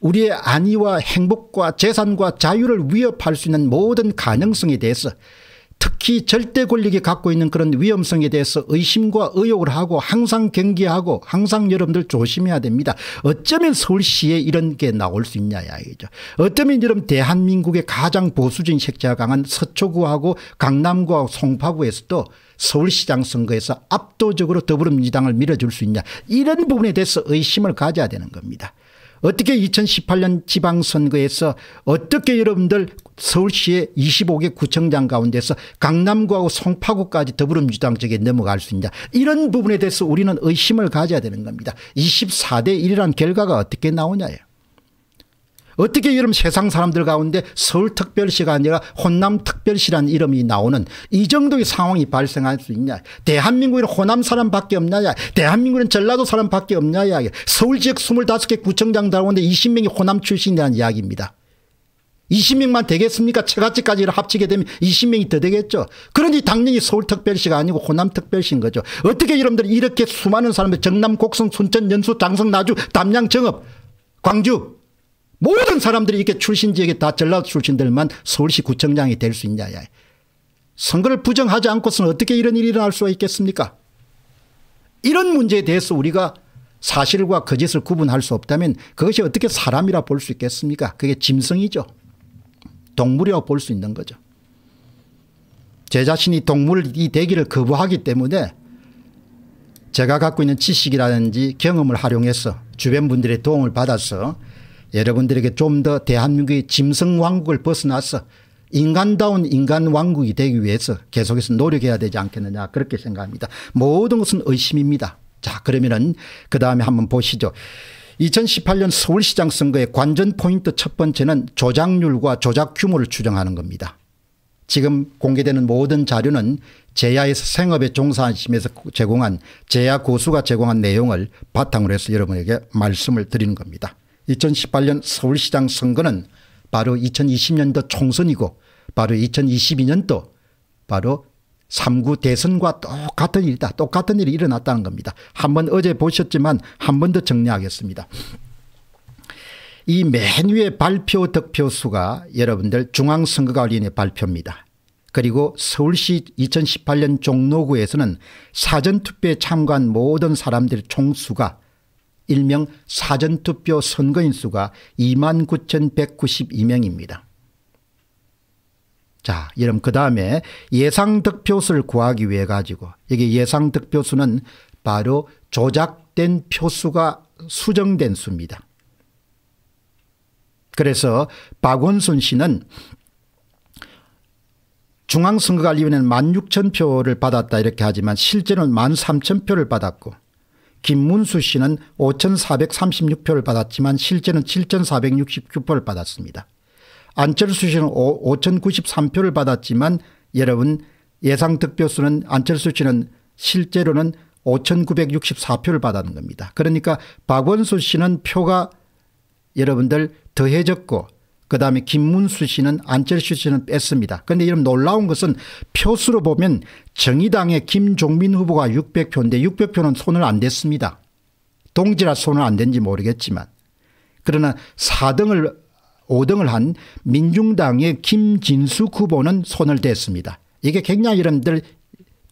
우리의 안위와 행복과 재산과 자유를 위협할 수 있는 모든 가능성에 대해서 특히 절대 권력이 갖고 있는 그런 위험성에 대해서 의심과 의욕을 하고 항상 경계하고 항상 여러분들 조심해야 됩니다. 어쩌면 서울시에 이런 게 나올 수 있냐 이죠 어쩌면 여러분 대한민국의 가장 보수적인 색채가 강한 서초구하고 강남구와 송파구에서도 서울시장 선거에서 압도적으로 더불어민주당을 밀어줄 수 있냐 이런 부분에 대해서 의심을 가져야 되는 겁니다. 어떻게 2018년 지방선거에서 어떻게 여러분들 서울시의 25개 구청장 가운데서 강남구하고 송파구까지 더불어민주당 쪽에 넘어갈 수 있냐 이런 부분에 대해서 우리는 의심을 가져야 되는 겁니다. 24대 1이라는 결과가 어떻게 나오냐예요. 어떻게 이런 세상 사람들 가운데 서울특별시가 아니라 호남특별시라는 이름이 나오는 이 정도의 상황이 발생할 수 있냐. 대한민국에는 호남 사람밖에 없냐 대한민국에는 전라도 사람밖에 없냐 서울 지역 25개 구청장 가운데 20명이 호남 출신이라는 이야기입니다. 20명만 되겠습니까? 처가집까지 합치게 되면 20명이 더 되겠죠. 그러니 당연히 서울특별시가 아니고 호남특별시인 거죠. 어떻게 여러분들 이렇게 수많은 사람들 정남, 곡성, 순천, 연수, 장성, 나주, 담양, 정읍, 광주 모든 사람들이 이렇게 출신 지역에 다 전라도 출신들만 서울시 구청장이 될 수 있냐. 선거를 부정하지 않고서는 어떻게 이런 일이 일어날 수가 있겠습니까? 이런 문제에 대해서 우리가 사실과 거짓을 구분할 수 없다면 그것이 어떻게 사람이라 볼 수 있겠습니까? 그게 짐승이죠. 동물이라고 볼 수 있는 거죠. 제 자신이 동물이 되기를 거부하기 때문에 제가 갖고 있는 지식이라든지 경험을 활용해서 주변 분들의 도움을 받아서 여러분들에게 좀 더 대한민국의 짐승왕국을 벗어나서 인간다운 인간 왕국이 되기 위해서 계속해서 노력해야 되지 않겠느냐 그렇게 생각합니다. 모든 것은 의심입니다. 자 그러면은 그 다음에 한번 보시죠. 2018년 서울시장 선거의 관전 포인트 첫 번째는 조작률과 조작 규모를 추정하는 겁니다. 지금 공개되는 모든 자료는 제야에서 생업에 종사심에서 제공한 제야 고수가 제공한 내용을 바탕으로 해서 여러분에게 말씀을 드리는 겁니다. 2018년 서울시장 선거는 바로 2020년도 총선이고 바로 2022년도 바로 3구 대선과 똑같은 일이다. 똑같은 일이 일어났다는 겁니다. 한번 어제 보셨지만 한 번 더 정리하겠습니다. 이 맨 위에 발표 득표수가 여러분들 중앙선거관리위원회 발표입니다. 그리고 서울시 2018년 종로구에서는 사전투표에 참가한 모든 사람들 총수가 일명 사전투표 선거인 수가 2만 9,192명입니다. 자, 여러분 그 다음에 예상 득표수를 구하기 위해 가지고 여기 예상 득표수는 바로 조작된 표수가 수정된 수입니다. 그래서 박원순 씨는 중앙선거관리위원회는 1 6 0표를 받았다 이렇게 하지만 실제는1 3 0표를 받았고 김문수 씨는 5,436표를 받았지만 실제는 7,469표를 받았습니다. 안철수 씨는 5,093표를 받았지만 여러분 예상 득표수는 안철수 씨는 실제로는 5,964표를 받았는 겁니다. 그러니까 박원수 씨는 표가 여러분들 더해졌고 그다음에 김문수 씨는 안철수 씨는 뺐습니다. 그런데 이런 놀라운 것은 표수로 보면 정의당의 김종민 후보가 600표인데 600표는 손을 안 댔습니다. 동지라 손을 안 댄지 모르겠지만 그러나 4등을 5등을 한 민중당의 김진수 후보는 손을 댔습니다. 이게 굉장히 여러분들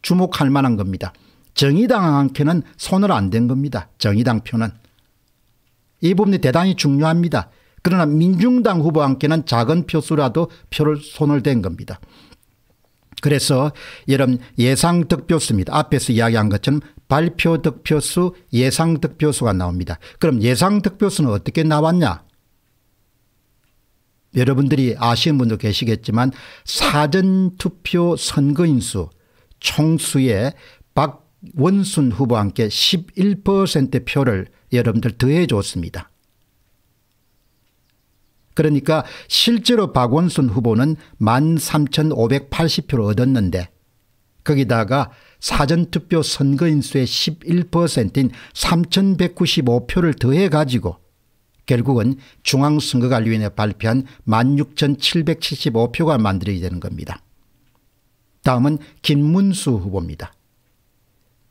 주목할 만한 겁니다. 정의당 한표는 손을 안 댄 겁니다. 정의당 표는. 이 부분이 대단히 중요합니다. 그러나 민중당 후보한테는 작은 표수라도 표를 손을 댄 겁니다. 그래서 여러 예상 득표수입니다. 앞에서 이야기한 것처럼 발표 득표수 예상 득표수가 나옵니다. 그럼 예상 득표수는 어떻게 나왔냐 여러분들이 아시는 분도 계시겠지만 사전투표 선거인수 총수의 박원순 후보와 함께 11% 표를 여러분들 더해 줬습니다. 그러니까 실제로 박원순 후보는 13,580표를 얻었는데 거기다가 사전투표 선거인수의 11%인 3,195표를 더해 가지고 결국은 중앙선거관리위원회 발표한 16,775표가 만들어야 되는 겁니다. 다음은 김문수 후보입니다.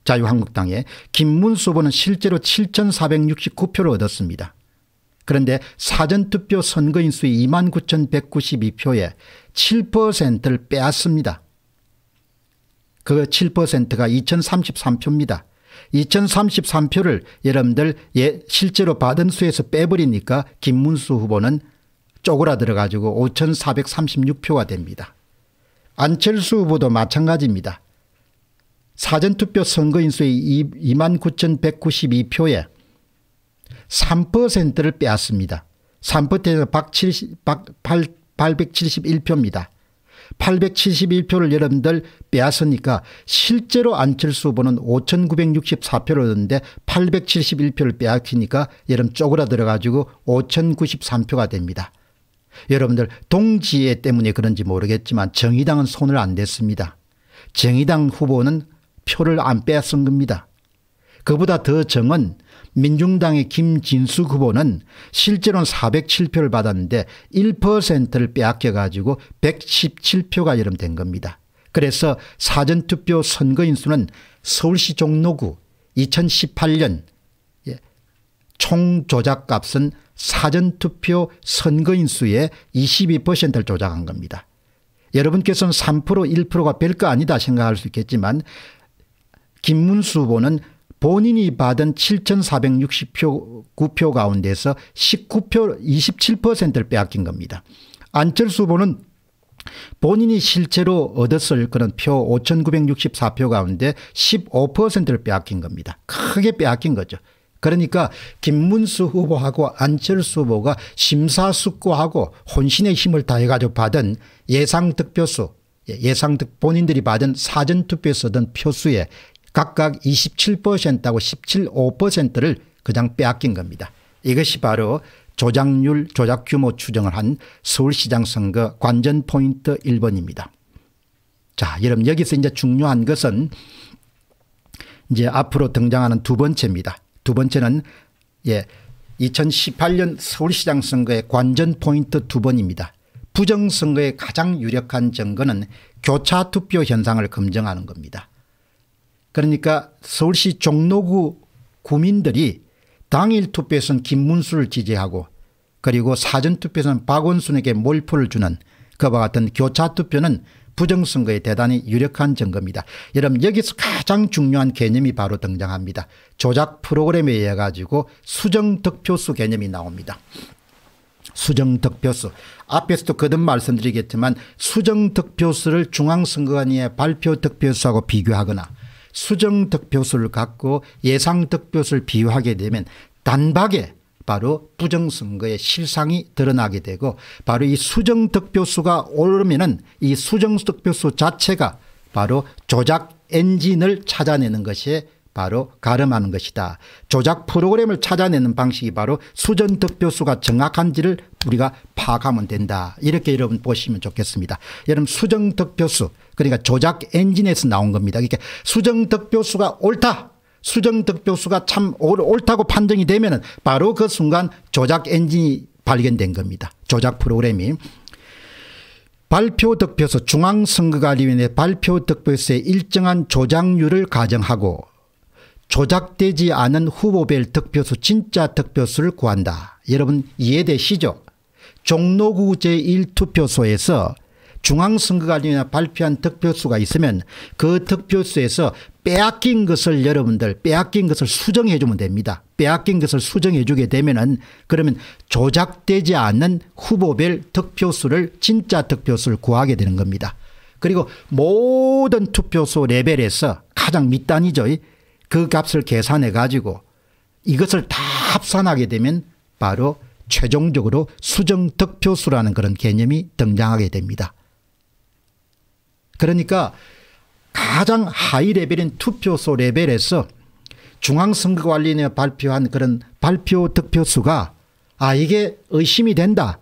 자유한국당의 김문수 후보는 실제로 7,469표를 얻었습니다. 그런데 사전투표 선거인 수 29,192표에 7%를 빼앗습니다. 그 7%가 2033표입니다. 2033표를 여러분들 예, 실제로 받은 수에서 빼버리니까 김문수 후보는 쪼그라들어 가지고 5436표가 됩니다. 안철수 후보도 마찬가지입니다. 사전투표 선거인수의 29,192표에 3%를 빼앗습니다. 3%에서 871표입니다. 871표를 여러분들 빼앗으니까 실제로 안철수 후보는 5964표를 얻는데 871표를 빼앗으니까 여러분 쪼그라들어 가지고 5093표가 됩니다. 여러분들 동지애 때문에 그런지 모르겠지만 정의당은 손을 안 댔습니다. 정의당 후보는 표를 안 빼앗은 겁니다. 그보다 더 정은 민중당의 김진수 후보는 실제로는 407표를 받았는데 1%를 빼앗겨 가지고 117표가 여름된 겁니다. 그래서 사전투표 선거인수는 서울시 종로구 2018년 예, 총조작값은 사전투표 선거인수의 22%를 조작한 겁니다. 여러분께서는 3% 1%가 별거 아니다 생각할 수 있겠지만 김문수 후보는 본인이 받은 7 4 6 9표 가운데서 19표 27%를 빼앗긴 겁니다. 안철수 후보는 본인이 실제로 얻었을 그런 표 5,964표 가운데 15%를 빼앗긴 겁니다. 크게 빼앗긴 거죠. 그러니까 김문수 후보하고 안철수 후보가 심사숙고하고 혼신의 힘을 다해가지고 받은 예상 득표수 예상 본인들이 받은 사전투표에 서던 표수의 각각 27%하고 17.5%를 그냥 빼앗긴 겁니다. 이것이 바로 조작률 조작 규모 추정을 한 서울시장 선거 관전 포인트 1번입니다. 자, 여러분 여기서 이제 중요한 것은 이제 앞으로 등장하는 두 번째입니다. 두 번째는 예, 2018년 서울시장 선거의 관전 포인트 두 번입니다. 부정선거에 가장 유력한 증거는 교차투표 현상을 검증하는 겁니다. 그러니까 서울시 종로구 구민들이 당일 투표에서는 김문수를 지지하고 그리고 사전투표에서는 박원순에게 몰표를 주는 그와 같은 교차투표는 부정선거에 대단히 유력한 증거입니다. 여러분 여기서 가장 중요한 개념이 바로 등장합니다. 조작 프로그램에 의해 가지고 수정득표수 개념이 나옵니다. 수정득표수 앞에서도 거듭 말씀드리겠지만 수정득표수를 중앙선거관의 발표득표수하고 비교하거나 수정 득표수를 갖고 예상 득표수를 비유하게 되면 단박에 바로 부정선거의 실상이 드러나게 되고 바로 이 수정 득표수가 오르면이 수정 득표수 자체가 바로 조작 엔진을 찾아내는 것이 바로 가름하는 것이다. 조작 프로그램을 찾아내는 방식이 바로 수전 득표수가 정확한지를 우리가 파악하면 된다. 이렇게 여러분 보시면 좋겠습니다. 여러분 수정 득표수 그러니까 조작 엔진에서 나온 겁니다. 그러니까 수정 득표수가 옳다. 수정 득표수가 참 옳다고 판정이 되면 바로 그 순간 조작 엔진이 발견된 겁니다. 조작 프로그램이. 발표 득표수 중앙선거관리위원회 발표 득표수의 일정한 조작률을 가정하고 조작되지 않은 후보별 득표수 진짜 득표수를 구한다. 여러분 이해되시죠? 종로구 제1투표소에서 중앙선거관리위원회 발표한 득표수가 있으면 그 득표수에서 빼앗긴 것을 여러분들 빼앗긴 것을 수정해 주면 됩니다. 빼앗긴 것을 수정해 주게 되면 은 그러면 조작되지 않는 후보별 득표수를 진짜 득표수를 구하게 되는 겁니다. 그리고 모든 투표소 레벨에서 가장 밑단이죠. 그 값을 계산해 가지고 이것을 다 합산하게 되면 바로 최종적으로 수정 득표수라는 그런 개념이 등장하게 됩니다. 그러니까 가장 하이 레벨인 투표소 레벨에서 중앙선거관리위원회 발표한 그런 발표 득표수가 아 이게 의심이 된다.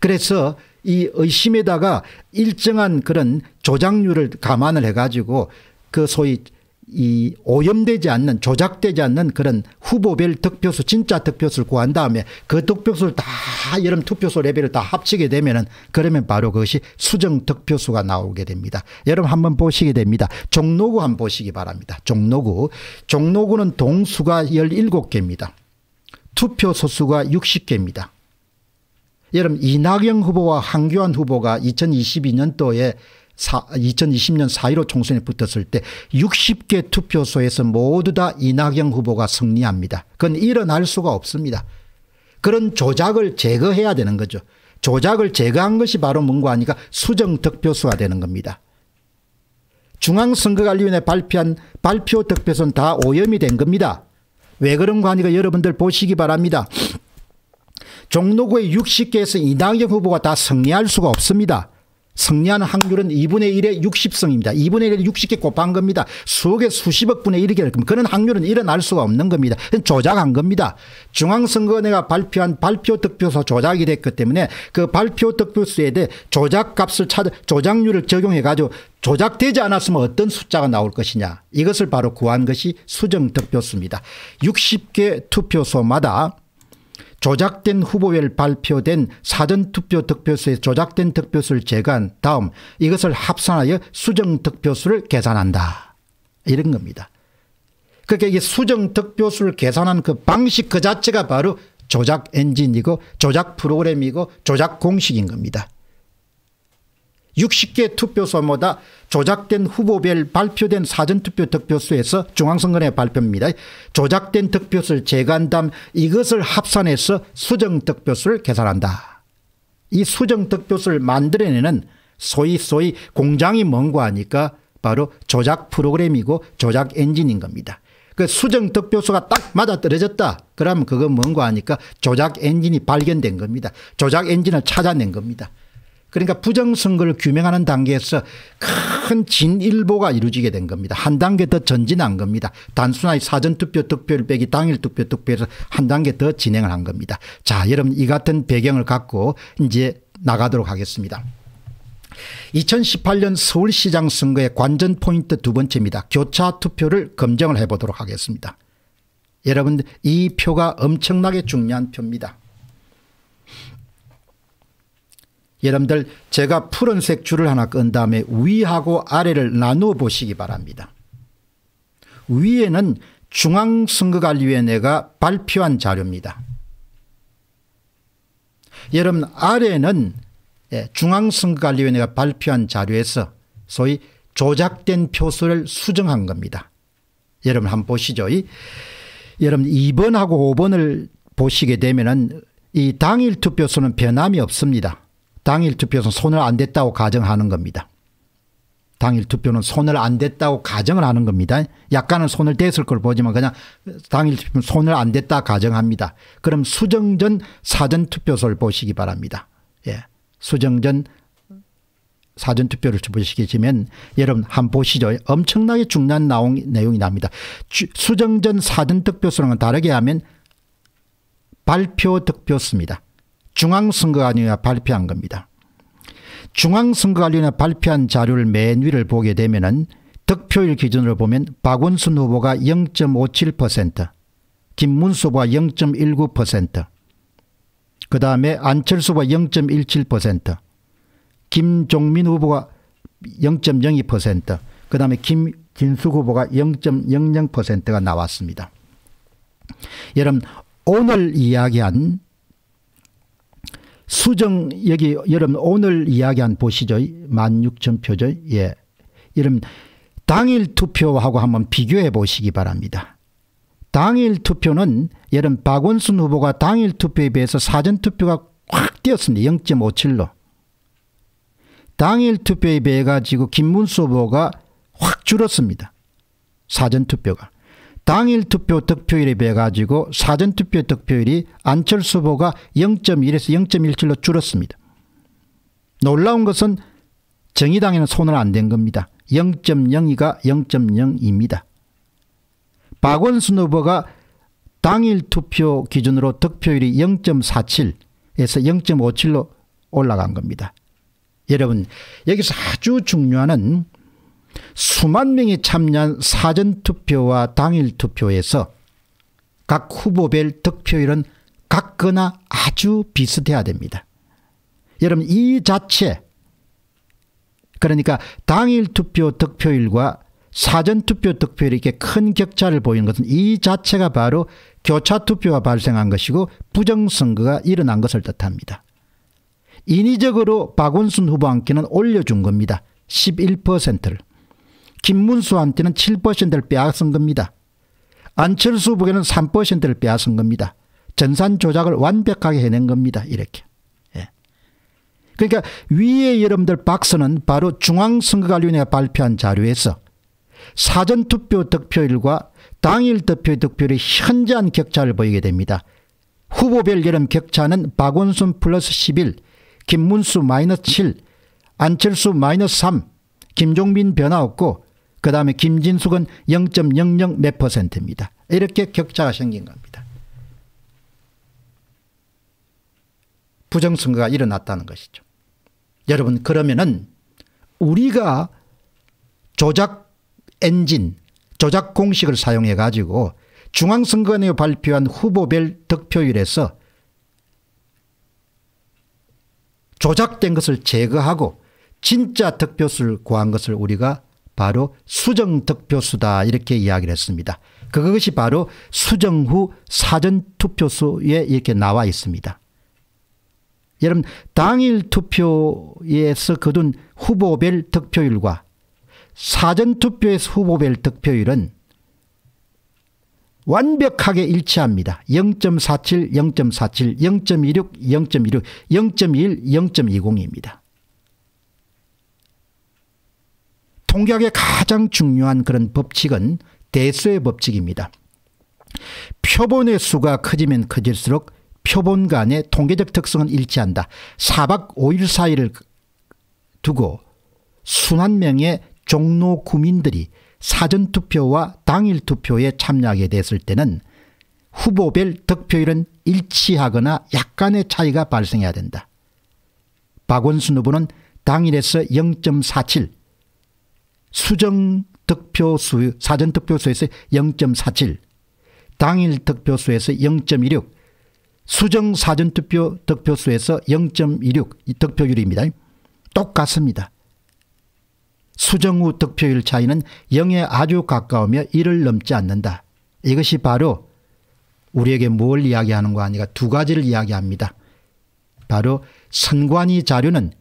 그래서 이 의심에다가 일정한 그런 조작률을 감안을 해가지고 그 소위 이 오염되지 않는 조작되지 않는 그런 후보별 득표수 진짜 득표수를 구한 다음에 그 득표수를 다 여름 투표소 레벨을 다 합치게 되면은 그러면 바로 그것이 수정 득표수가 나오게 됩니다. 여러분 한번 보시게 됩니다. 종로구 한번 보시기 바랍니다. 종로구. 종로구는 동수가 17개입니다. 투표소 수가 60개입니다. 여러분 이낙연 후보와 한교안 후보가 2022년도에 2020년 4.15 총선에 붙었을 때 60개 투표소에서 모두 다 이낙연 후보가 승리합니다. 그건 일어날 수가 없습니다. 그런 조작을 제거해야 되는 거죠. 조작을 제거한 것이 바로 뭔가 하니까 수정 득표수가 되는 겁니다. 중앙선거관리위원회 발표한 발표 득표수는 다 오염이 된 겁니다. 왜 그런가 하니까 여러분들 보시기 바랍니다. 종로구의 60개에서 이낙연 후보가 다 승리할 수가 없습니다. 승리하는 확률은 2분의 1에 60성입니다. 2분의 1에 60개 곱한 겁니다. 수억에 수십억 분의 1이게 될 겁니다. 그런 확률은 일어날 수가 없는 겁니다. 조작한 겁니다. 중앙선거내가 발표한 발표 득표수 조작이 됐기 때문에 그 발표 득표수에 대해 조작값을 찾아 조작률을 적용해 가지고 조작되지 않았으면 어떤 숫자가 나올 것이냐 이것을 바로 구한 것이 수정 득표수입니다. 60개 투표소마다 조작된 후보별 발표된 사전투표 득표수에 조작된 득표수를 제거한 다음 이것을 합산하여 수정 득표수를 계산한다. 이런 겁니다. 그러니까 이게 수정 득표수를 계산한 그 방식 그 자체가 바로 조작 엔진이고 조작 프로그램이고 조작 공식인 겁니다. 60개 투표소마다 조작된 후보별 발표된 사전투표 득표수에서 중앙선관위 발표입니다. 조작된 득표수를 재간담 이것을 합산해서 수정 득표수를 계산한다. 이 수정 득표수를 만들어내는 소위 소위 공장이 뭔가 하니까 바로 조작 프로그램이고 조작 엔진인 겁니다. 그 수정 득표수가 딱 맞아 떨어졌다. 그러면 그거뭔가 하니까 조작 엔진이 발견된 겁니다. 조작 엔진을 찾아낸 겁니다. 그러니까 부정선거를 규명하는 단계에서 큰 진일보가 이루어지게 된 겁니다. 한 단계 더 전진한 겁니다. 단순하게 사전투표 투표율 빼기 당일 투표 투표에서 한 단계 더 진행을 한 겁니다. 자 여러분 이 같은 배경을 갖고 이제 나가도록 하겠습니다. 2018년 서울시장 선거의 관전 포인트 두 번째입니다. 교차 투표를 검증을 해보도록 하겠습니다. 여러분 이 표가 엄청나게 중요한 표입니다. 여러분들 제가 푸른색 줄을 하나 끈 다음에 위하고 아래를 나누어 보시기 바랍니다. 위에는 중앙선거관리위원회가 발표한 자료입니다. 여러분 아래는 예, 중앙선거관리위원회가 발표한 자료에서 소위 조작된 표수를 수정한 겁니다. 여러분 한번 보시죠. 여러분 2번하고 5번을 보시게 되면 은이 당일 투표수는 변함이 없습니다. 당일 투표에서 손을 안 댔다고 가정하는 겁니다. 당일 투표는 손을 안 댔다고 가정을 하는 겁니다. 약간은 손을 댔을 걸 보지만 그냥 당일 투표는 손을 안 댔다 가정합니다. 그럼 수정전 사전투표소를 보시기 바랍니다. 예. 수정전 사전투표를 보시겠지만 여러분 한번 보시죠. 엄청나게 중요한 내용이 납니다. 수정전 사전투표소랑은 다르게 하면 발표 득표수입니다. 중앙선거관리가 발표한 겁니다. 중앙선거관리가 발표한 자료를 맨 위를 보게 되면 은 득표율 기준으로 보면 박원순 후보가 0.57% 김문수 후보가 0.19%그 다음에 안철수 후보가 0.17% 김종민 후보가 0.02%그 다음에 김진숙 후보가 0.00%가 나왔습니다. 여러분 오늘 이야기한 수정 여기 여러분 오늘 이야기한 보시죠. 16,000표죠. 예. 여러분 당일 투표하고 한번 비교해 보시기 바랍니다. 당일 투표는 여름 박원순 후보가 당일 투표에 비해서 사전 투표가 확 뛰었습니다. 0.57로. 당일 투표에 비해 가지고 김문수 후보가 확 줄었습니다. 사전 투표가. 당일 투표 득표율에 비해 가지고 사전 투표 득표율이 안철수 후보가 0.1에서 0.17로 줄었습니다. 놀라운 것은 정의당에는 손을 안 댄 겁니다. 0.02가 0.02입니다. 박원순 후보가 당일 투표 기준으로 득표율이 0.47에서 0.57로 올라간 겁니다. 여러분 여기서 아주 중요한 수만 명이 참여한 사전투표와 당일투표에서 각 후보별 득표율은 같거나 아주 비슷해야 됩니다. 여러분 이 자체 그러니까 당일투표 득표율과 사전투표 득표율이 이렇게 큰 격차를 보이는 것은 이 자체가 바로 교차투표가 발생한 것이고 부정선거가 일어난 것을 뜻합니다. 인위적으로 박원순 후보한테는 올려준 겁니다. 11%를. 김문수한테는 7%를 빼앗은 겁니다. 안철수 부에는 3%를 빼앗은 겁니다. 전산 조작을 완벽하게 해낸 겁니다. 이렇게. 예. 그러니까 위에 여러분들 박스는 바로 중앙선거관리위원회가 발표한 자료에서 사전투표 득표율과 당일 득표 득표율이 현저한 격차를 보이게 됩니다. 후보별 여름 격차는 박원순 플러스 11, 김문수 마이너스 7, 안철수 마이너스 3, 김종민 변화 없고 그 다음에 김진숙은 0.00 몇 퍼센트입니다. 이렇게 격차가 생긴 겁니다. 부정선거가 일어났다는 것이죠. 여러분 그러면은 우리가 조작 엔진 조작 공식을 사용해 가지고 중앙선거원회 발표한 후보별 득표율에서 조작된 것을 제거하고 진짜 득표수를 구한 것을 우리가 바로 수정득표수다 이렇게 이야기를 했습니다. 그, 그것이 바로 수정 후 사전투표수에 이렇게 나와 있습니다. 여러분 당일 투표에서 거둔 후보별 득표율과 사전투표에서 후보별 득표율은 완벽하게 일치합니다. 0.47, 0.47, 0.26, 0.16, 0 1 0.20입니다. 통계학의 가장 중요한 그런 법칙은 대수의 법칙입니다. 표본의 수가 커지면 커질수록 표본 간의 통계적 특성은 일치한다. 4박 5일 사이를 두고 순환명의 종로 구민들이 사전투표와 당일투표에 참여하게 됐을 때는 후보별 득표율은 일치하거나 약간의 차이가 발생해야 된다. 박원순 후보는 당일에서 수정 득표수 사전 득표수에서 0.47 당일 득표수에서 0.16 수정 사전 투표 득표수에서 0.16이 득표율입니다. 똑같습니다. 수정 후 득표율 차이는 0에 아주 가까우며 1을 넘지 않는다. 이것이 바로 우리에게 뭘 이야기하는 거 아니가 두 가지를 이야기합니다. 바로 선관위 자료는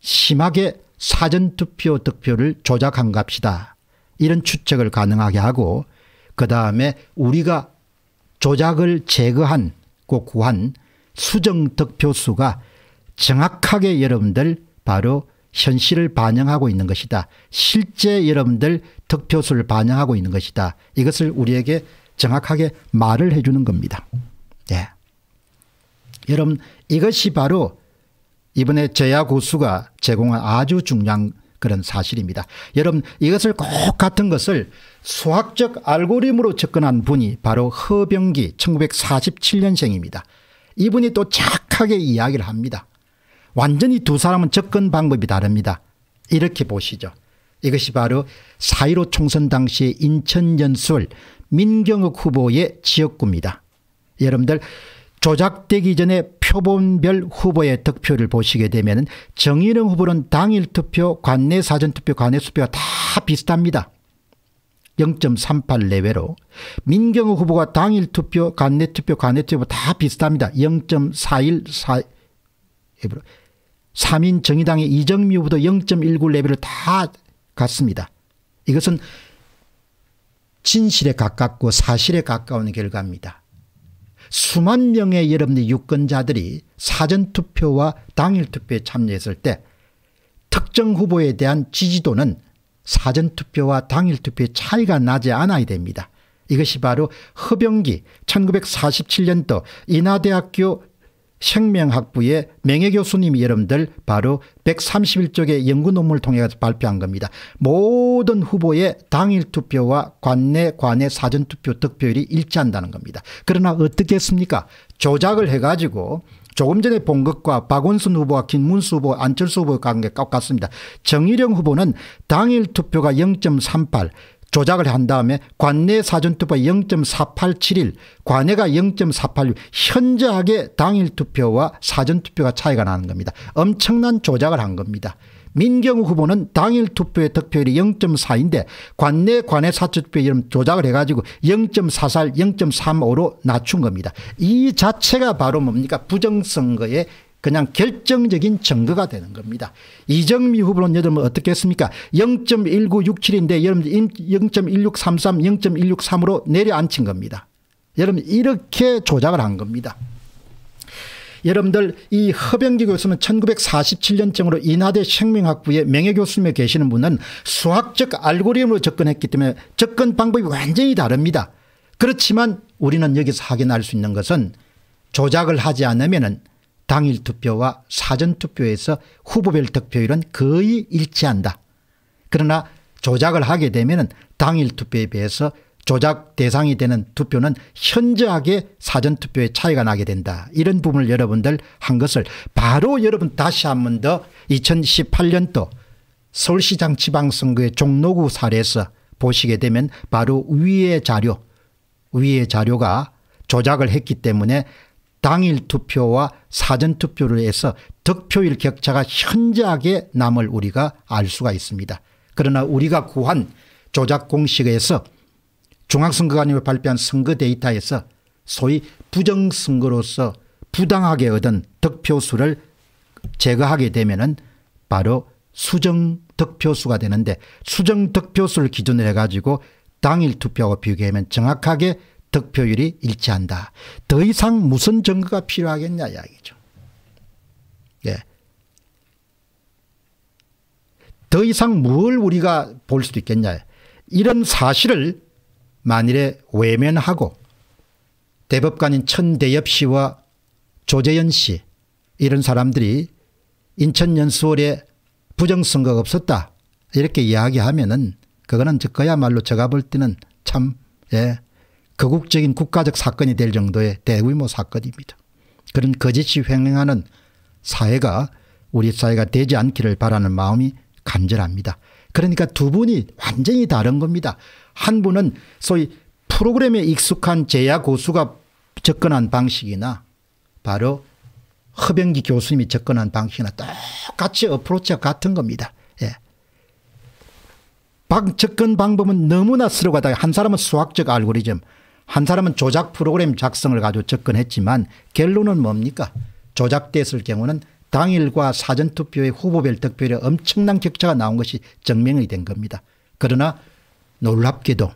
심하게 사전투표 득표를 조작한 값이다. 이런 추측을 가능하게 하고 그 다음에 우리가 조작을 제거한 고 구한 수정 득표수가 정확하게 여러분들 바로 현실을 반영하고 있는 것이다. 실제 여러분들 득표수를 반영하고 있는 것이다. 이것을 우리에게 정확하게 말을 해주는 겁니다. 예. 여러분 이것이 바로 이번에 제야고수가 제공한 아주 중요한 그런 사실입니다. 여러분 이것을 꼭 같은 것을 수학적 알고리즘으로 접근한 분이 바로 허병기 1947년생입니다. 이분이 또 착하게 이야기를 합니다. 완전히 두 사람은 접근 방법이 다릅니다. 이렇게 보시죠. 이것이 바로 4.15 총선 당시 인천 연수을 민경욱 후보의 지역구입니다. 여러분들 조작되기 전에 표본별 후보의 득표를 보시게 되면 정의영 후보는 당일 투표, 관내 사전투표, 관내 수표가 다 비슷합니다. 0.38 내외로 민경호 후보가 당일 투표, 관내 투표, 관내 투표 다 비슷합니다. 0.414 3인 예, 정의당의 이정미 후보도 0.19 레벨을 다 갔습니다. 이것은 진실에 가깝고 사실에 가까운 결과입니다. 수만 명의 여러분의 유권자들이 사전투표와 당일투표에 참여했을 때 특정 후보에 대한 지지도는 사전투표와 당일투표의 차이가 나지 않아야 됩니다. 이것이 바로 허병기 1947년도 인하대학교 생명학부의 명예교수님이 여러분들 바로 131쪽의 연구논문을 통해 발표한 겁니다. 모든 후보의 당일 투표와 관내 관내 사전투표 득표율이 일치한다는 겁니다. 그러나 어떻게 했습니까 조작을 해가지고 조금 전에 본 것과 박원순 후보와 김문수 후보 안철수 후보의 관계가 똑같습니다. 정일영 후보는 당일 투표가 0.38 조작을 한 다음에 관내 사전투표 0.4871 관내가 0.486 현저하게 당일 투표와 사전투표가 차이가 나는 겁니다. 엄청난 조작을 한 겁니다. 민경우 후보는 당일 투표의 득표율이 0.4인데 관내 관외 사전투표 이름 조작을 해가지고 0.44, 0.35로 낮춘 겁니다. 이 자체가 바로 뭡니까 부정선거의 그냥 결정적인 증거가 되는 겁니다. 이정미 후보는 여러분 어떻게 했습니까? 0.1967인데 여러분 0.1633, 0.163으로 내려앉힌 겁니다. 여러분 이렇게 조작을 한 겁니다. 여러분들 이 허병기 교수는 1947년쯤으로 인하대 생명학부의 명예교수님에 계시는 분은 수학적 알고리즘으로 접근했기 때문에 접근 방법이 완전히 다릅니다. 그렇지만 우리는 여기서 확인할 수 있는 것은 조작을 하지 않으면 당일 투표와 사전 투표에서 후보별 득표율은 거의 일치한다. 그러나 조작을 하게 되면 당일 투표에 비해서 조작 대상이 되는 투표는 현저하게 사전투표의 차이가 나게 된다. 이런 부분을 여러분들 한 것을 바로 여러분 다시 한 번 더 2018년도 서울시장 지방선거의 종로구 사례에서 보시게 되면 바로 위의 자료, 위의 자료가 조작을 했기 때문에 당일 투표와 사전 투표를 해서 득표율 격차가 현저하게 남을 우리가 알 수가 있습니다. 그러나 우리가 구한 조작 공식에서 중앙선거관님이 발표한 선거 데이터에서 소위 부정선거로서 부당하게 얻은 득표수를 제거하게 되면 바로 수정 득표수가 되는데 수정 득표수를 기준으로 해가지고 당일 투표하 비교하면 정확하게 득표율이 일치한다. 더 이상 무슨 증거가 필요하겠냐 이야기죠. 예. 더 이상 뭘 우리가 볼 수도 있겠냐. 이런 사실을 만일에 외면하고 대법관인 천대엽 씨와 조재현 씨 이런 사람들이 인천연수원에 부정선거가 없었다 이렇게 이야기하면은 그거는 그야말로 제가 볼 때는 참 예, 거국적인 국가적 사건이 될 정도의 대규모 사건입니다. 그런 거짓이 횡행하는 사회가 우리 사회가 되지 않기를 바라는 마음이 간절합니다. 그러니까 두 분이 완전히 다른 겁니다. 한 분은 소위 프로그램에 익숙한 제야 고수가 접근한 방식이나 바로 허병기 교수님이 접근한 방식이나 똑같이 어프로치가 같은 겁니다. 예. 방, 접근 방법은 너무나 쓰러가다한 사람은 수학적 알고리즘 한 사람은 조작 프로그램 작성을 가지고 접근했지만 결론은 뭡니까 조작됐을 경우는 당일과 사전투표의 후보별 득표율에 엄청난 격차가 나온 것이 증명이 된 겁니다. 그러나 놀랍게도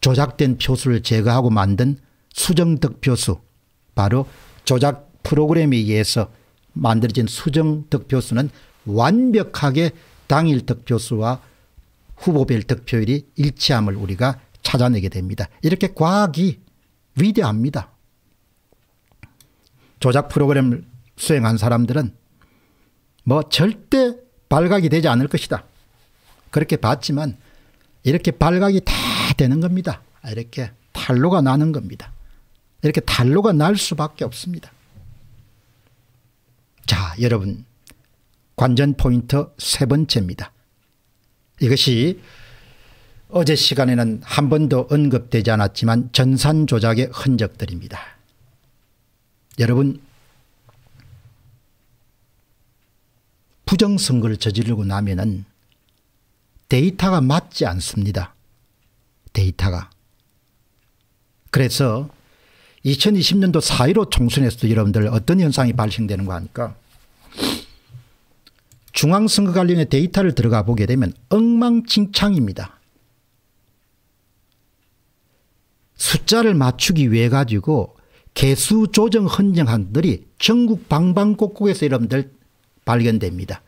조작된 표수를 제거하고 만든 수정 득표수 바로 조작 프로그램에 의해서 만들어진 수정 득표수는 완벽하게 당일 득표수와 후보별 득표율이 일치함을 우리가 찾아내게 됩니다. 이렇게 과학이 위대합니다. 조작 프로그램을 수행한 사람들은 뭐 절대 발각이 되지 않을 것이다. 그렇게 봤지만 이렇게 발각이 다 되는 겁니다. 이렇게 탄로가 나는 겁니다. 이렇게 탄로가날 수밖에 없습니다. 자, 여러분. 관전 포인트 세 번째입니다. 이것이 어제 시간에는 한 번도 언급되지 않았지만 전산 조작의 흔적들입니다. 여러분 부정선거를 저지르고 나면은 데이터가 맞지 않습니다. 데이터가. 그래서 2020년도 4.15 총선에서도 여러분들 어떤 현상이 발생되는 거아니까 중앙선거 관련의 데이터를 들어가 보게 되면 엉망진창입니다. 숫자를 맞추기 위해 가지고 개수 조정 헌정한들이 전국 방방곡곡에서 여러분들 발견됩니다.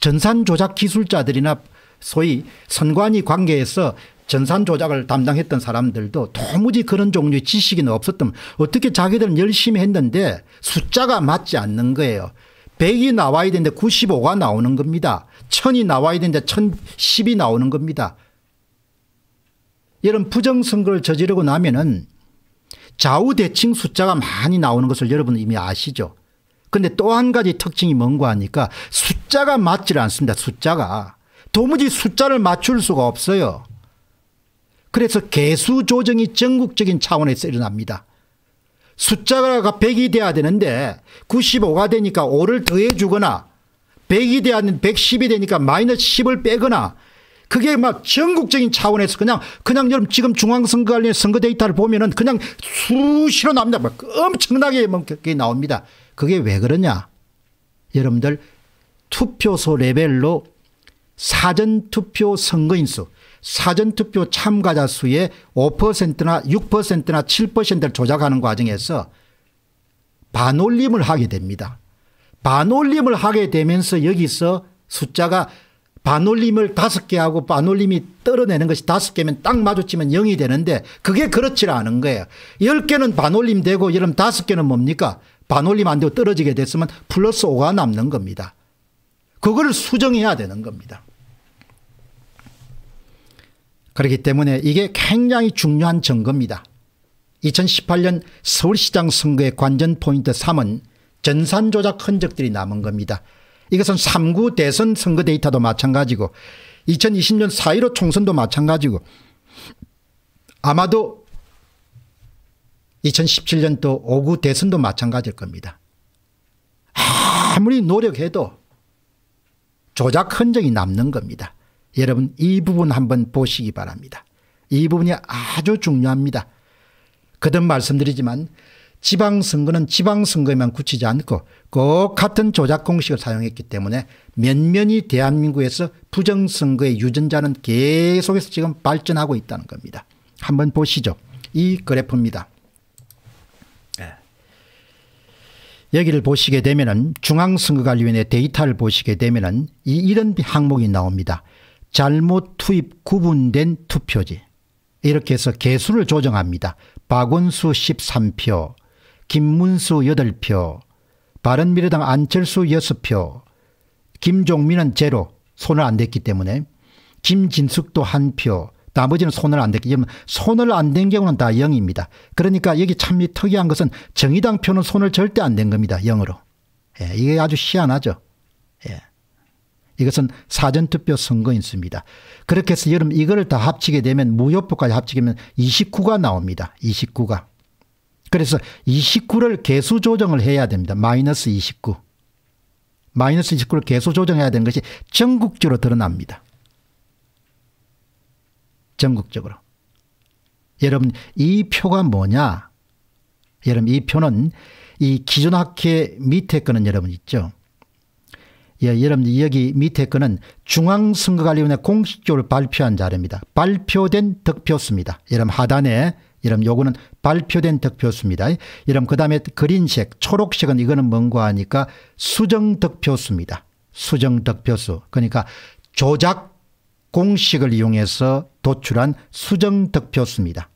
전산 조작 기술자들이나 소위 선관위 관계에서 전산 조작을 담당했던 사람들도 도무지 그런 종류의 지식이 없었던 어떻게 자기들은 열심히 했는데 숫자가 맞지 않는 거예요. 100이 나와야 되는데 95가 나오는 겁니다. 1000이 나와야 되는데 1010이 나오는 겁니다. 이런 부정선거를 저지르고 나면은 좌우대칭 숫자가 많이 나오는 것을 여러분 은 이미 아시죠. 근데 또 한 가지 특징이 뭔고 하니까 숫자가 맞질 않습니다. 숫자가. 도무지 숫자를 맞출 수가 없어요. 그래서 개수 조정이 전국적인 차원에서 일어납니다. 숫자가 100이 돼야 되는데 95가 되니까 5를 더해 주거나 100이 돼야 되는 110이 되니까 마이너스 10을 빼거나 그게 막 전국적인 차원에서 그냥 그냥 여러분 지금 중앙선거 관리 선거 데이터를 보면은 그냥 수시로 나옵니다. 막 엄청나게 막 나옵니다. 그게 왜 그러냐? 여러분들 투표소 레벨로 사전투표 선거인수 사전투표 참가자 수의 5%나 6%나 7%를 조작하는 과정에서 반올림을 하게 됩니다. 반올림을 하게 되면서 여기서 숫자가 반올림을 다섯 개 하고 반올림이 떨어내는 것이 다섯 개면 딱 마주치면 0이 되는데 그게 그렇지 않은 거예요. 10개는 반올림 되고 여러 다섯 개는 뭡니까? 반올림 안 되고 떨어지게 됐으면 플러스 5가 남는 겁니다. 그걸 수정해야 되는 겁니다. 그렇기 때문에 이게 굉장히 중요한 점검입니다. 2018년 서울시장 선거의 관전 포인트 3은 전산조작 흔적들이 남은 겁니다. 이것은 3구 대선 선거 데이터도 마찬가지고 2020년 4.15 총선도 마찬가지고 아마도 2017년도 5구 대선도 마찬가지일 겁니다. 아무리 노력해도 조작 흔적이 남는 겁니다. 여러분 이 부분 한번 보시기 바랍니다. 이 부분이 아주 중요합니다. 그든 말씀드리지만 지방선거는 지방선거에만 굳히지 않고 꼭 같은 조작 공식을 사용했기 때문에 면면이 대한민국에서 부정선거의 유전자는 계속해서 지금 발전하고 있다는 겁니다. 한번 보시죠. 이 그래프입니다. 네. 여기를 보시게 되면은 중앙선거관리위원회 데이터를 보시게 되면은 이 이런 항목이 나옵니다. 잘못 투입 구분된 투표지. 이렇게 해서 개수를 조정합니다. 박원수 13표, 김문수 8표, 바른미래당 안철수 6표, 김종민은 제로, 손을 안 댔기 때문에, 김진숙도 1표, 나머지는 손을 안 댔기 때문에 손을 안 댄 경우는 다 0입니다. 그러니까 여기 참 특이한 것은 정의당 표는 손을 절대 안 댄 겁니다. 0으로. 예, 이게 아주 희한하죠. 예. 이것은 사전투표 선거인수입니다. 그렇게 해서 여름 이거를 다 합치게 되면 무효표까지 합치게 되면 29가 나옵니다. 29가. 그래서 29를 개수 조정을 해야 됩니다. 마이너스 29. 마이너스 29를 개수 조정해야 되는 것이 전국적으로 드러납니다. 전국적으로. 여러분 이 표가 뭐냐? 여러분 이 표는 이 기존 학회 밑에 거는 여러분 있죠. 예, 여러분 여기 밑에 거는 중앙선거관리위원회 공식적으로 발표한 자료입니다. 발표된 득표수입니다. 여러분 하단에 이름 요거는 발표된 득표수입니다. 이름 그 다음에 그린색 초록색은 이거는 뭔가 하니까 수정 득표수입니다. 수정 득표수 그러니까 조작 공식을 이용해서 도출한 수정 득표수입니다.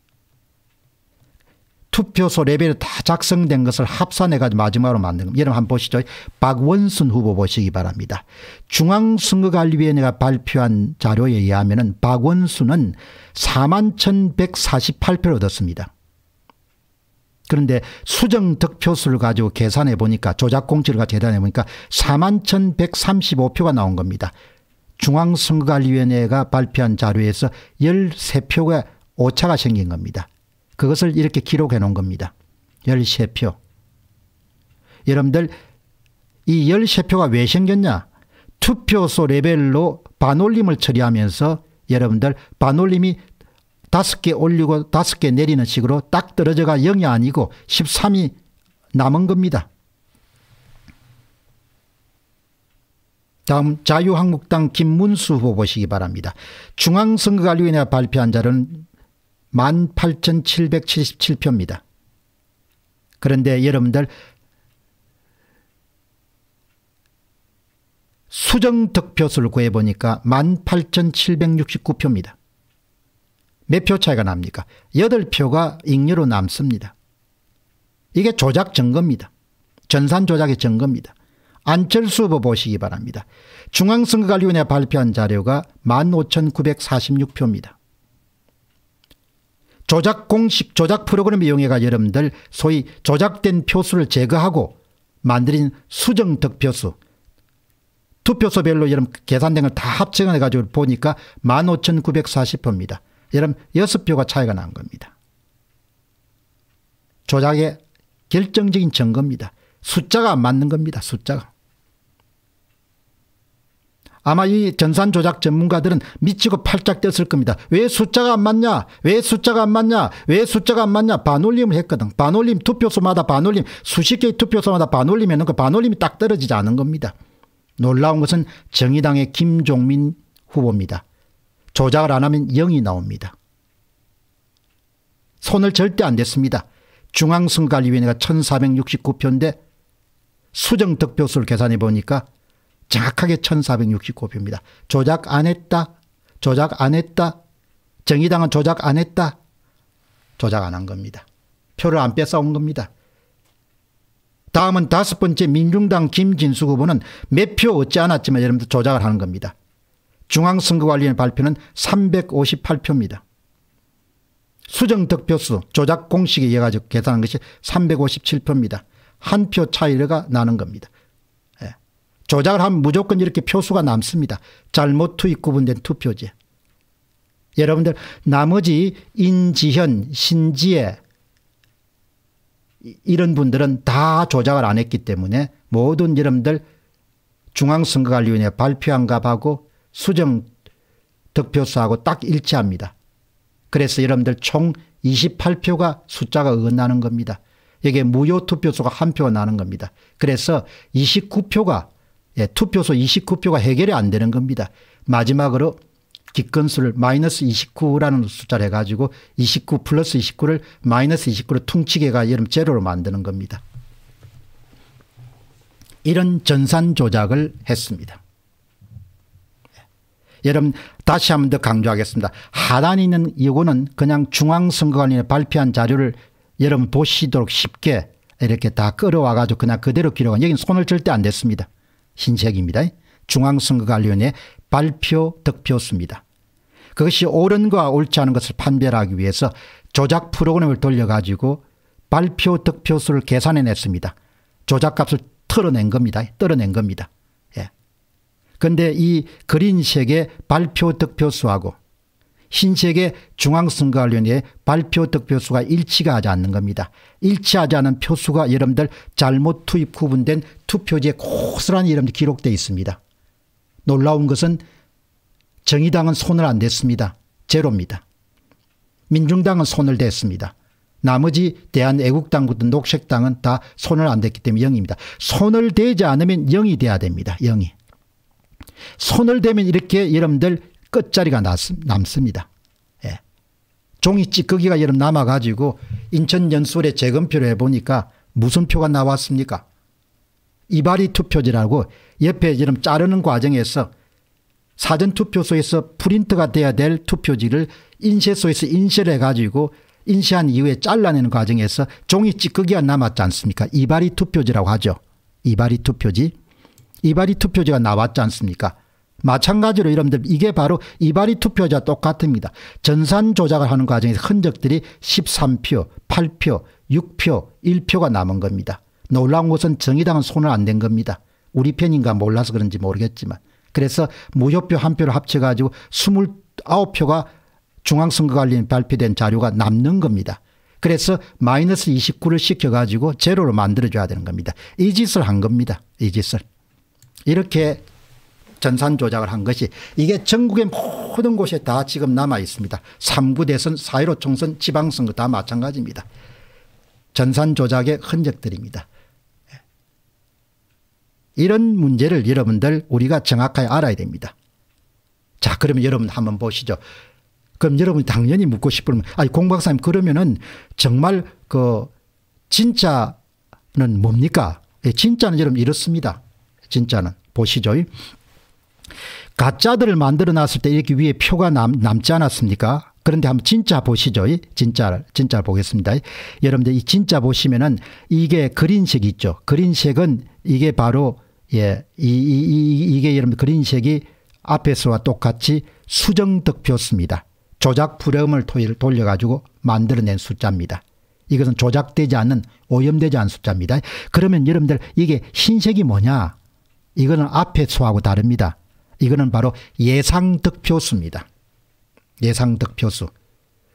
투표소 레벨이 다 작성된 것을 합산해가지고 마지막으로 만든 겁니다. 여러분 한번 보시죠. 박원순 후보 보시기 바랍니다. 중앙선거관리위원회가 발표한 자료에 의하면 은 박원순은 4만 1148표를 얻었습니다. 그런데 수정 득표수를 가지고 계산해 보니까 조작공지를 가지고 계산해 보니까 4만 1135표가 나온 겁니다. 중앙선거관리위원회가 발표한 자료에서 13표가 오차가 생긴 겁니다. 그것을 이렇게 기록해 놓은 겁니다. 13표. 여러분들 이 13표가 왜 생겼냐? 투표소 레벨로 반올림을 처리하면서 여러분들 반올림이 5개 올리고 5개 내리는 식으로 딱 떨어져가 0이 아니고 13이 남은 겁니다. 다음 자유한국당 김문수 후보 보시기 바랍니다. 중앙선거관리위원회가 발표한 자료는 18,777표입니다. 그런데 여러분들 수정 득표수를 구해보니까 18,769표입니다. 몇 표 차이가 납니까? 8표가 잉여로 남습니다. 이게 조작 증거입니다. 전산 조작의 증거입니다. 안철수 후보 보시기 바랍니다. 중앙선거관리위원회 발표한 자료가 15,946표입니다. 조작 공식 조작 프로그램 이용해가 여러분들 소위 조작된 표수를 제거하고 만들인 수정 득표수 투표소별로 여러분 계산된 걸 다 합쳐해 가지고 보니까 15,940표입니다. 여러분 6표가 차이가 난 겁니다. 조작의 결정적인 증거입니다. 숫자가 안 맞는 겁니다. 숫자가. 아마 이 전산 조작 전문가들은 미치고 팔짝 뛰었을 겁니다. 왜 숫자가 안 맞냐? 왜 숫자가 안 맞냐? 왜 숫자가 안 맞냐? 반올림을 했거든. 반올림 투표수마다 반올림 수십 개의 투표수마다 반올림 해놓은 거 반올림이 딱 떨어지지 않은 겁니다. 놀라운 것은 정의당의 김종민 후보입니다. 조작을 안 하면 0이 나옵니다. 손을 절대 안 댔습니다. 중앙선관위원회가 1469표인데 수정 득표수를 계산해 보니까 정확하게 1469표입니다. 조작 안 했다. 조작 안 했다. 정의당은 조작 안 했다. 조작 안 한 겁니다. 표를 안 뺏어온 겁니다. 다음은 다섯 번째 민중당 김진수 후보는 몇 표 얻지 않았지만 여러분들 조작을 하는 겁니다. 중앙선거관리위원 발표는 358표입니다. 수정 득표수 조작 공식에 의해 가지고 계산한 것이 357표입니다. 한 표 차이가 나는 겁니다. 조작을 하면 무조건 이렇게 표수가 남습니다. 잘못 투입 구분된 투표제. 여러분들 나머지 인지현, 신지혜 이런 분들은 다 조작을 안 했기 때문에 모든 여러분들 중앙선거관리위원회 발표한 값하고 수정 득표수하고 딱 일치합니다. 그래서 여러분들 총 28표가 숫자가 어긋나는 겁니다. 여기에 무효 투표수가 한 표가 나는 겁니다. 그래서 29표가 예, 투표소 29표가 해결이 안 되는 겁니다. 마지막으로 기권수를 마이너스 29라는 숫자를 해가지고 29 플러스 29를 마이너스 29로 퉁치게가 여름 제로로 만드는 겁니다. 이런 전산 조작을 했습니다. 예. 여러분 다시 한 번 더 강조하겠습니다. 하단에 있는 이거는 그냥 중앙선거관이 발표한 자료를 여러분 보시도록 쉽게 이렇게 다 끌어와가지고 그냥 그대로 기록한 여기는 손을 절대 안 댔습니다. 흰색입니다. 중앙선거관리위원회 발표 득표수입니다. 그것이 옳은과 옳지 않은 것을 판별하기 위해서 조작 프로그램을 돌려가지고 발표 득표수를 계산해냈습니다. 조작값을 털어낸 겁니다. 떨어낸 겁니다. 그런데 예. 이 그린색의 발표 득표수하고 신세계 중앙선거관련위의 발표 득표수가 일치가 하지 않는 겁니다. 일치하지 않은 표수가 여러분들 잘못 투입 구분된 투표지에 고스란히 여러분들 기록되 어 있습니다. 놀라운 것은 정의당은 손을 안 댔습니다. 제로입니다. 민중당은 손을 댔습니다. 나머지 대한애국당부터 녹색당은 다 손을 안 댔기 때문에 0입니다. 손을 대지 않으면 0이 돼야 됩니다. 0이. 손을 대면 이렇게 여러분들 끝자리가 남습니다. 예. 종이 찌꺼기가 여름 남아가지고 인천 연수원에 재검표를 해보니까 무슨 표가 나왔습니까? 이발이 투표지라고 옆에 지금 자르는 과정에서 사전투표소에서 프린트가 돼야 될 투표지를 인쇄소에서 인쇄를 해가지고 인쇄한 이후에 잘라내는 과정에서 종이 찌꺼기가 남았지 않습니까? 이발이 투표지라고 하죠. 이발이 투표지. 이발이 투표지가 나왔지 않습니까? 마찬가지로 여러분들 이게 바로 이발이 투표자 똑같습니다. 전산 조작을 하는 과정에서 흔적들이 13표, 8표, 6표, 1표가 남은 겁니다. 놀라운 것은 정의당은 손을 안 댄 겁니다. 우리 편인가 몰라서 그런지 모르겠지만. 그래서 무효표 한 표를 합쳐가지고 29표가 중앙선거관리인 발표된 자료가 남는 겁니다. 그래서 마이너스 29를 시켜가지고 제로로 만들어줘야 되는 겁니다. 이 짓을 한 겁니다. 이 짓을. 이렇게 전산 조작을 한 것이 이게 전국의 모든 곳에 다 지금 남아 있습니다. 3구 대선, 4.15 총선, 지방선거 다 마찬가지입니다. 전산 조작의 흔적들입니다. 이런 문제를 여러분들 우리가 정확하게 알아야 됩니다. 자 그러면 여러분 한번 보시죠. 그럼 여러분 당연히 묻고 싶으면 아니 공 박사님 그러면은 정말 그 진짜는 뭡니까? 예, 진짜는 여러분 이렇습니다. 진짜는 보시죠. 가짜들을 만들어 놨을 때 이렇게 위에 표가 남, 남지 않았습니까? 그런데 한번 진짜 보시죠. 진짜를, 진짜 보겠습니다. 여러분들 이 진짜 보시면은 이게 그린색 있죠. 그린색은 이게 바로 예, 이, 이, 이, 이게 여러분 그린색이 앞에서와 똑같이 수정득표수입니다. 조작 불레을 돌려가지고 만들어낸 숫자입니다. 이것은 조작되지 않는 오염되지 않은 숫자입니다. 그러면 여러분들 이게 흰색이 뭐냐? 이거는 앞에 소하고 다릅니다. 이거는 바로 예상 득표수입니다. 예상 득표수.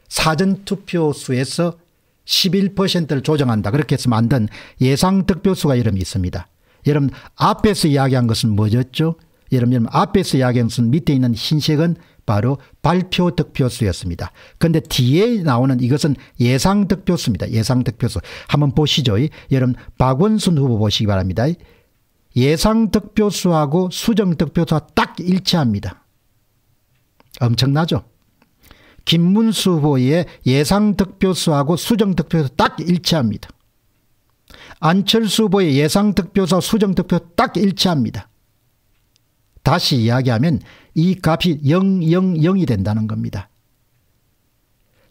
사전 투표수에서 11%를 조정한다. 그렇게 해서 만든 예상 득표수가 이름이 있습니다. 여러분 앞에서 이야기한 것은 뭐였죠? 여러분, 앞에서 이야기한 것은 밑에 있는 흰색은 바로 발표 득표수였습니다. 그런데 뒤에 나오는 이것은 예상 득표수입니다. 예상 득표수. 한번 보시죠. 여러분 박원순 후보 보시기 바랍니다. 예상 득표수하고 수정 득표수가 딱 일치합니다. 엄청나죠? 김문수 후보의 예상 득표수하고 수정 득표수 딱 일치합니다. 안철수 후보의 예상 득표수와 수정 득표 딱 일치합니다. 다시 이야기하면 이 값이 000이 된다는 겁니다.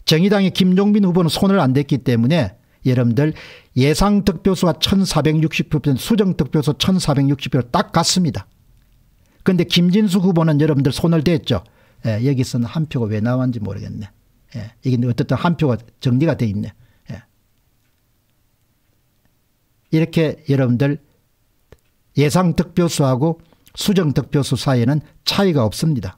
정의당의 김종민 후보는 손을 안 댔기 때문에 여러분들 예상 득표수가 1460표 수정 득표수 1460표 딱 같습니다. 그런데 김진수 후보는 여러분들 손을 댔죠. 예, 여기서는 한 표가 왜 나왔는지 모르겠네. 예, 이게 어쨌든 한 표가 정리가 돼 있네. 예. 이렇게 여러분들 예상 득표수하고 수정 득표수 사이에는 차이가 없습니다.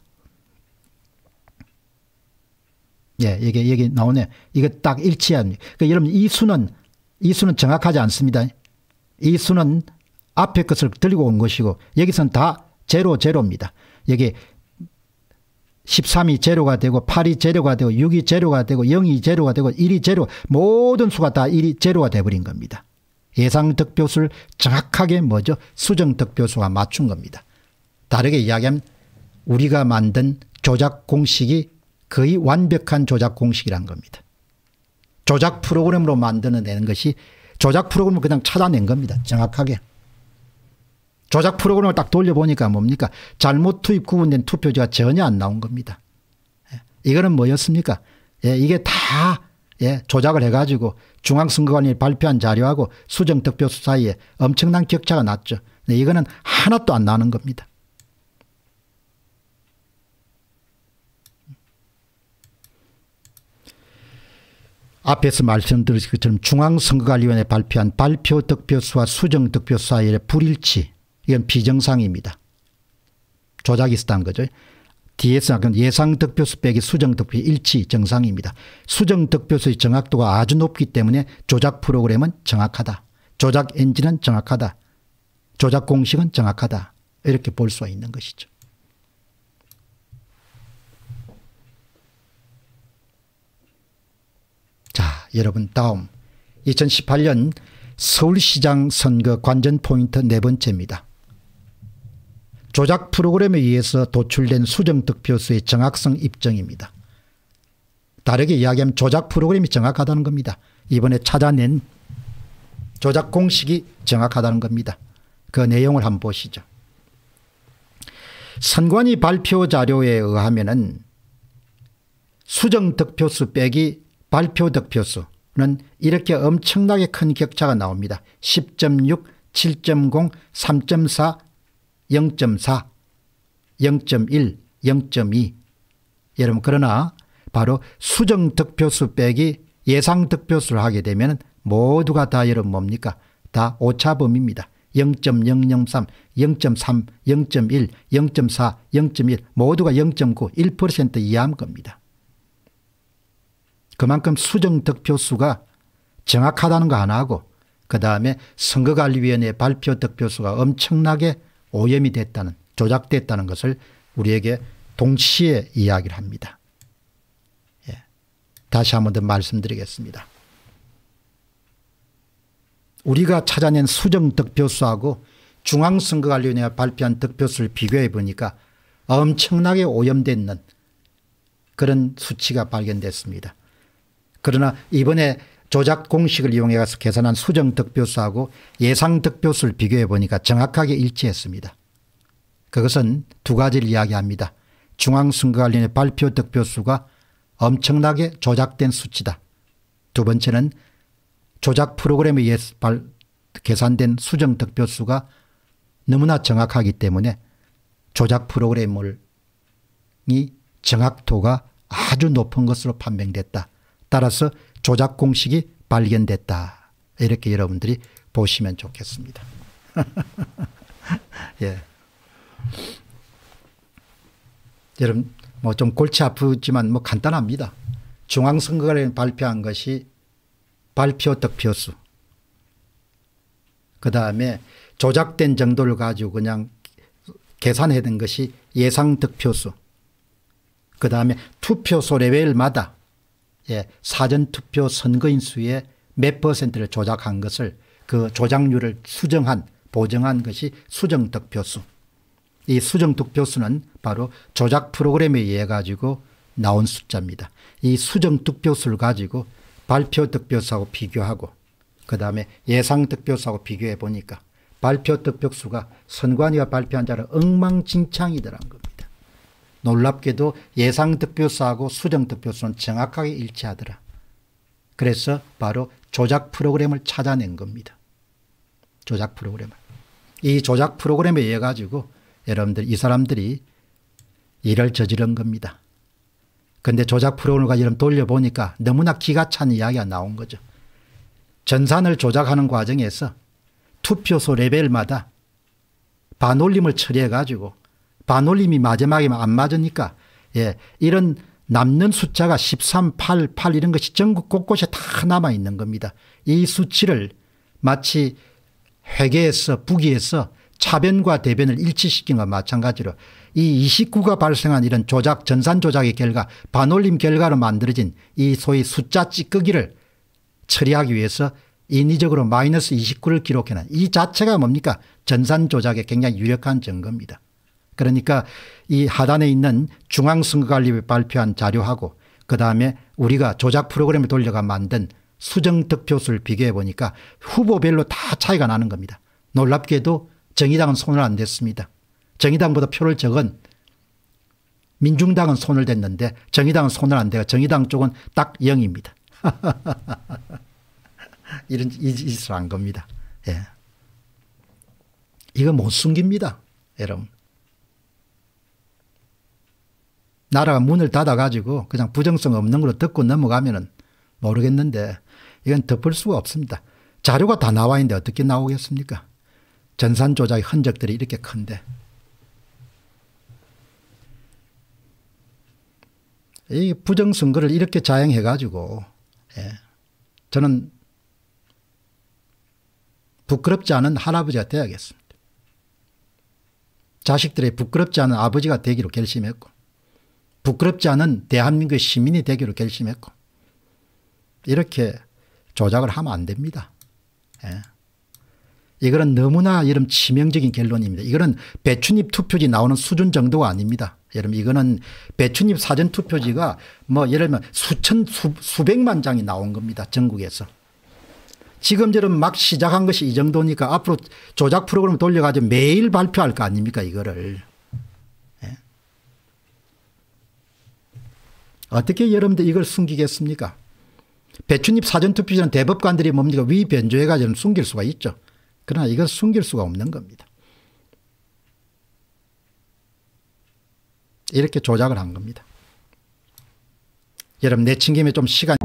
예, 이게 여기 나오네. 이거 딱 일치한. 그러니까 여러분 이 수는 이 수는 정확하지 않습니다. 이 수는 앞에 것을 들고온 것이고 여기선 다 제로 제로입니다. 여기 13이 제로가 되고 8이 제로가 되고 6이 제로가 되고 0이 제로가 되고 1이 제로 모든 수가 다 1이 제로가 돼버린 겁니다. 예상 득표수를 정확하게 뭐죠? 수정 득표수가 맞춘 겁니다. 다르게 이야기하면 우리가 만든 조작 공식이 거의 완벽한 조작 공식이란 겁니다. 조작 프로그램으로 만들어내는 것이 조작 프로그램을 그냥 찾아낸 겁니다. 정확하게. 조작 프로그램을 딱 돌려보니까 뭡니까? 잘못 투입 구분된 투표지가 전혀 안 나온 겁니다. 예, 이거는 뭐였습니까? 예, 이게 다 예, 조작을 해가지고 중앙선거관이 발표한 자료하고 수정득표수 사이에 엄청난 격차가 났죠. 네, 이거는 하나도 안 나는 겁니다. 앞에서 말씀드린 것처럼 중앙선거관리위원회 발표한 발표 득표수와 수정 득표 사이의 불일치 이건 비정상입니다. 조작이 있었다는 거죠. DS 예상 득표수 빼기 수정 득표 일치 정상입니다. 수정 득표수의 정확도가 아주 높기 때문에 조작 프로그램은 정확하다. 조작 엔진은 정확하다. 조작 공식은 정확하다. 이렇게 볼 수가 있는 것이죠. 자, 여러분 다음 2018년 서울시장 선거 관전 포인트 네 번째입니다. 조작 프로그램에 의해서 도출된 수정득표수의 정확성 입증입니다. 다르게 이야기하면 조작 프로그램이 정확하다는 겁니다. 이번에 찾아낸 조작 공식이 정확하다는 겁니다. 그 내용을 한번 보시죠. 선관위 발표 자료에 의하면 수정득표수 빼기 발표 득표수는 이렇게 엄청나게 큰 격차가 나옵니다. 10.6, 7.0, 3.4, 0.4, 0.1, 0.2. 여러분 그러나 바로 수정 득표수 빼기 예상 득표수를 하게 되면 모두가 다 여러분 뭡니까? 다 오차범위입니다. 0.003, 0.3, 0.1, 0.4, 0.1 모두가 0.9, 1% 이하인 겁니다. 그만큼 수정 득표수가 정확하다는 거 하나하고 그다음에 선거관리위원회 발표 득표수가 엄청나게 오염이 됐다는 조작됐다는 것을 우리에게 동시에 이야기를 합니다. 예. 다시 한 번 더 말씀드리겠습니다. 우리가 찾아낸 수정 득표수하고 중앙선거관리위원회가 발표한 득표수를 비교해 보니까 엄청나게 오염되는 그런 수치가 발견됐습니다. 그러나 이번에 조작 공식을 이용해서 계산한 수정 득표수하고 예상 득표수를 비교해 보니까 정확하게 일치했습니다. 그것은 두 가지를 이야기합니다. 중앙선거관련의 발표 득표수가 엄청나게 조작된 수치다. 두 번째는 조작 프로그램에 의해 예, 계산된 수정 득표수가 너무나 정확하기 때문에 조작 프로그램이 정확도가 아주 높은 것으로 판명됐다. 따라서 조작 공식이 발견됐다. 이렇게 여러분들이 보시면 좋겠습니다. 예. 여러분 뭐 좀 골치 아프지만 뭐 간단합니다. 중앙선거에 발표한 것이 발표 득표수. 그 다음에 조작된 정도를 가지고 그냥 계산해둔 것이 예상 득표수. 그 다음에 투표소 레벨마다 예, 사전투표 선거인 수의 몇 퍼센트를 조작한 것을 그 조작률을 수정한 보정한 것이 수정득표수 이 수정득표수는 바로 조작 프로그램에 의해 가지고 나온 숫자입니다. 이 수정득표수를 가지고 발표득표수하고 비교하고 그 다음에 예상득표수하고 비교해 보니까 발표득표수가 선관위가 발표한 자를 엉망진창이더란 겁니다. 놀랍게도 예상 득표수하고 수정 득표수는 정확하게 일치하더라. 그래서 바로 조작 프로그램을 찾아낸 겁니다. 조작 프로그램을. 이 조작 프로그램에 의해 가지고 여러분들 이 사람들이 일을 저지른 겁니다. 근데 조작 프로그램을 가지고 돌려보니까 너무나 기가 찬 이야기가 나온 거죠. 전산을 조작하는 과정에서 투표소 레벨마다 반올림을 처리해 가지고 반올림이 마지막에 안 맞으니까 예, 이런 남는 숫자가 13, 8, 8 이런 것이 전국 곳곳에 다 남아 있는 겁니다. 이 수치를 마치 회계에서 부기에서 차변과 대변을 일치시킨 것 마찬가지로 이 29가 발생한 이런 조작 전산 조작의 결과 반올림 결과로 만들어진 이 소위 숫자 찌꺼기를 처리하기 위해서 인위적으로 마이너스 29를 기록해낸 이 자체가 뭡니까 전산 조작의 굉장히 유력한 증거입니다. 그러니까 이 하단에 있는 중앙선거관리위 발표한 자료하고 그다음에 우리가 조작 프로그램을 돌려가 만든 수정 득표수를 비교해 보니까 후보별로 다 차이가 나는 겁니다. 놀랍게도 정의당은 손을 안 댔습니다. 정의당보다 표를 적은 민중당은 손을 댔는데 정의당은 손을 안 대요. 정의당 쪽은 딱 0입니다. 이런 이 짓을 한 겁니다. 예. 이거 못 숨깁니다. 여러분. 나라가 문을 닫아가지고 그냥 부정성 없는 걸로 듣고 넘어가면은 모르겠는데 이건 덮을 수가 없습니다. 자료가 다 나와 있는데 어떻게 나오겠습니까? 전산 조작의 흔적들이 이렇게 큰데. 이 부정선거를 이렇게 자행해가지고, 예. 저는 부끄럽지 않은 할아버지가 되어야겠습니다. 자식들의 부끄럽지 않은 아버지가 되기로 결심했고, 부끄럽지 않은 대한민국 의 시민이 되기로 결심했고 이렇게 조작을 하면 안 됩니다. 예. 이거는 너무나 이런 치명적인 결론입니다. 이거는 배추잎 투표지 나오는 수준 정도가 아닙니다. 여러분 이거는 배추잎 사전 투표지가 뭐 예를 들면 수천 수, 수백만 장이 나온 겁니다. 전국에서. 지금 저런 막 시작한 것이 이 정도니까 앞으로 조작 프로그램 돌려가지고 매일 발표할 거 아닙니까 이거를. 어떻게 여러분들 이걸 숨기겠습니까? 배추잎 사전투표전 대법관들이 뭡니까? 위변조해가지고 숨길 수가 있죠. 그러나 이걸 숨길 수가 없는 겁니다. 이렇게 조작을 한 겁니다. 여러분 내친김에 좀 시간